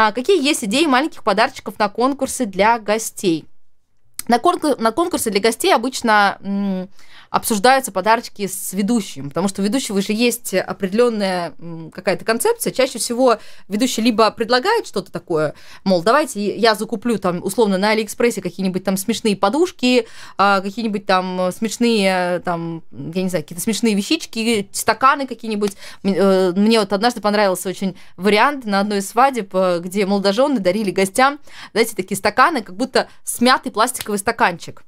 А, какие есть идеи маленьких подарочков на конкурсы для гостей? На, конкур, на конкурсы для гостей обычно обсуждаются подарочки с ведущим, потому что у ведущего же есть определенная какая-то концепция. Чаще всего ведущий либо предлагает что-то такое, мол, давайте я закуплю там условно на Алиэкспрессе какие-нибудь там смешные подушки, а, какие-нибудь там смешные, там, я не знаю, какие-то смешные вещички, стаканы какие-нибудь. Э, мне вот однажды понравился очень вариант на одной из свадеб, э, где молодожены дарили гостям, знаете, такие стаканы, как будто смятый пластиковый стаканчик.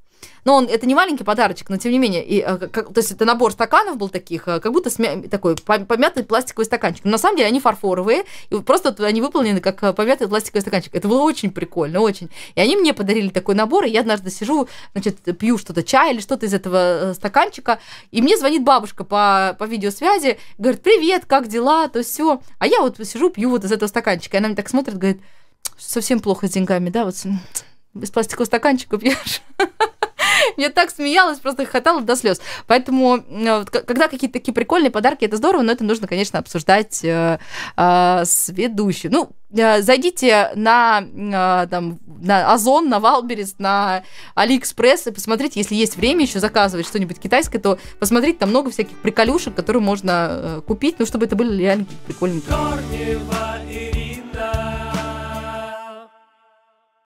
Но он, это не маленький подарочек, но тем не менее. И, э, как, то есть это набор стаканов был таких, э, как будто смя- такой помятый пластиковый стаканчик. Но на самом деле они фарфоровые, и просто они выполнены как э, помятый пластиковый стаканчик. Это было очень прикольно, очень. И они мне подарили такой набор, и я однажды сижу, значит, пью что-то, чай или что-то из этого стаканчика, и мне звонит бабушка по, по видеосвязи, говорит, привет, как дела, то все. А я вот сижу, пью вот из этого стаканчика. И она мне так смотрит, говорит, совсем плохо с деньгами, да, вот из пластикового стаканчика пьешь. Я так смеялась, просто хохотала до слез. Поэтому, когда какие-то такие прикольные подарки, это здорово, но это нужно, конечно, обсуждать э, а, с ведущим. Ну, э, зайдите на, а, там, на Озон, на Валберес, на Алиэкспресс и посмотрите, если есть время еще заказывать что-нибудь китайское, то посмотрите, там много всяких приколюшек, которые можно э, купить, ну, чтобы это были реально прикольные. Корнева.